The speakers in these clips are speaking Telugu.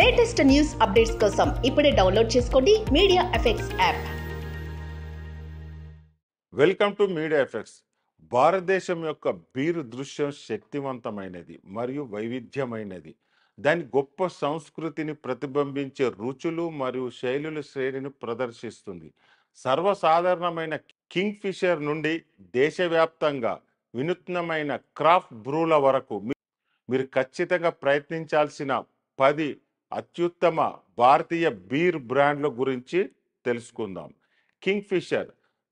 లేటెస్ట్ న్యూస్ అప్డేట్స్ కోసం ఇప్పుడే డౌన్లోడ్ చేసుకోండి Media Effects app welcome to Media Effects భారతదేశం యొక్క బీరు దృశ్యం శక్తివంతమైనది మరియు వైవిధ్యమైనది దాని గొప్ప సంస్కృతిని ప్రతిబింబించే రుచులు మరియు శైలుల శ్రేణిని ప్రదర్శిస్తుంది సర్వసాధారణమైన కింగ్ ఫిషర్ నుండి దేశవ్యాప్తంగా వినూత్నమైన క్రాఫ్ట్ బ్రూల వరకు మీరు ఖచ్చితంగా ప్రయత్నించాల్సిన పది అత్యుత్తమ భారతీయ బీర్ బ్రాండ్ల గురించి తెలుసుకుందాం కింగ్ ఫిషర్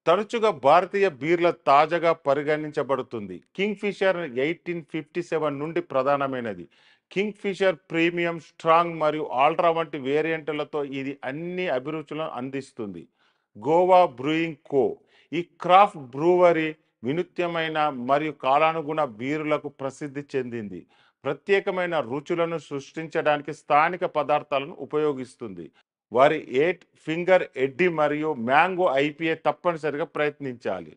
తరచుగా భారతీయ బీర్ల తాజాగా పరిగణించబడుతుంది Kingfisher eighteen fifty seven నుండి ప్రధానమైనది కింగ్ ఫిషర్ ప్రీమియం స్ట్రాంగ్ మరియు ఆల్ట్రా వంటి వేరియంట్లతో ఇది అన్ని అభిరుచులను అందిస్తుంది గోవా బ్రూయింగ్ కో ఈ క్రాఫ్ట్ బ్రూవరీ వినూత్యమైన మరియు కాలానుగుణ బీరులకు ప్రసిద్ధి చెందింది ప్రత్యేకమైన రుచులను సృష్టించడానికి స్థానిక పదార్థాలను ఉపయోగిస్తుంది వారి ఎయిట్ ఫింగర్ ఎడ్డి మరియు మ్యాంగో ఐపీఏ తప్పనిసరిగా ప్రయత్నించాలి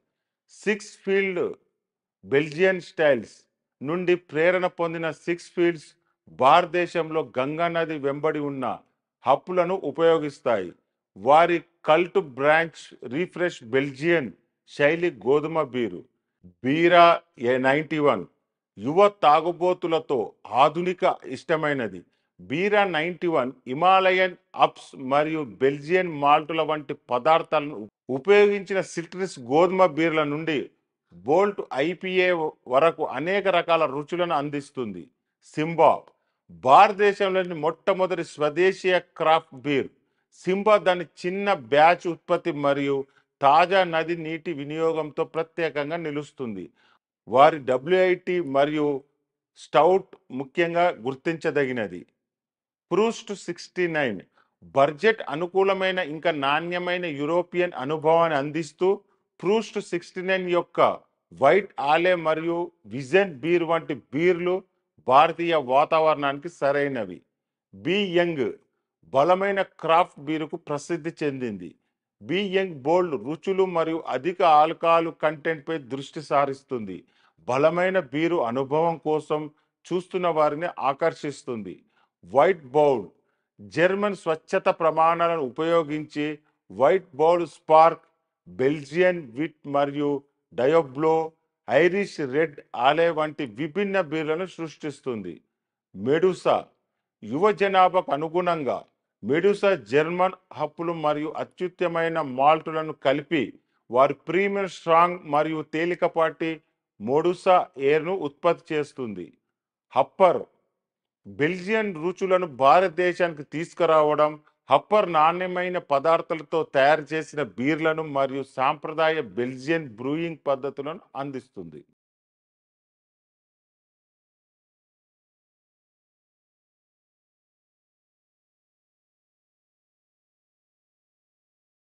సిక్స్ ఫీల్డ్ బెల్జియన్ స్టైల్స్ నుండి ప్రేరణ పొందిన సిక్స్ ఫీల్డ్స్ భారతదేశంలో గంగా నది వెంబడి ఉన్న హప్పులను ఉపయోగిస్తాయి వారి కల్ట్ బ్రాంచ్ రీఫ్రెష్ బెల్జియన్ శైలి గోధుమ బీరు బీరా ఏ నైంటీ వన్ యువ తాగుబోతులతో ఆధునిక ఇష్టమైనది Bira ninety one Himalayan hops మరియు బెల్జియన్ మాల్టుల వంటి పదార్థాలను ఉపయోగించిన సిట్రస్ గోధుమ బీర్ల నుండి బోల్ట్ ఐపీఏ వరకు అనేక రకాల రుచులను అందిస్తుంది సింబాబ్ భారతదేశంలోని మొట్టమొదటి స్వదేశీయ క్రాఫ్ట్ బీర్ సింబా దాని చిన్న బ్యాచ్ ఉత్పత్తి మరియు తాజా నది నీటి వినియోగంతో ప్రత్యేకంగా నిలుస్తుంది వారి డబ్ల్యూఐటి మరియు స్టౌట్ ముఖ్యంగా గుర్తించదగినది ప్రూస్ట్ సిక్స్టీ నైన్ బడ్జెట్ అనుకూలమైన ఇంకా నాణ్యమైన యూరోపియన్ అనుభవాన్ని అందిస్తూ ప్రూస్ట్ సిక్స్టీ నైన్ యొక్క వైట్ ఆలే మరియు విజన్ బీర్ వంటి బీర్లు భారతీయ వాతావరణానికి సరైనవి బి యంగ్ బలమైన క్రాఫ్ట్ బీరుకు ప్రసిద్ధి చెందింది బీ యంగ్ బోల్డ్ రుచులు మరియు అధిక ఆల్కహాల్ కంటెంట్పై దృష్టి సారిస్తుంది బలమైన బీరు అనుభవం కోసం చూస్తున్న వారిని ఆకర్షిస్తుంది వైట్ బౌల్డ్ జర్మన్ స్వచ్ఛత ప్రమాణాలను ఉపయోగించి white bold spark Belgian wit మరియు డయోబ్లో ఐరిష్ రెడ్ ఆలే వంటి విభిన్న బీర్లను సృష్టిస్తుంది మెడుసా యువ జనాభాకు అనుగుణంగా మెడుసా జర్మన్ హప్పులు మరియు అత్యుత్తమైన మాల్టులను కలిపి వారి ప్రీమియం స్ట్రాంగ్ మరియు తేలికపాటి మోడుసా ఎయిర్ను ఉత్పత్తి చేస్తుంది హప్పర్ బెల్జియన్ రుచులను భారతదేశానికి తీసుకురావడం హప్పర్ నాణ్యమైన పదార్థాలతో తయారు చేసిన బీర్లను మరియు సాంప్రదాయ బెల్జియన్ బ్రూయింగ్ పద్ధతులను అందిస్తుంది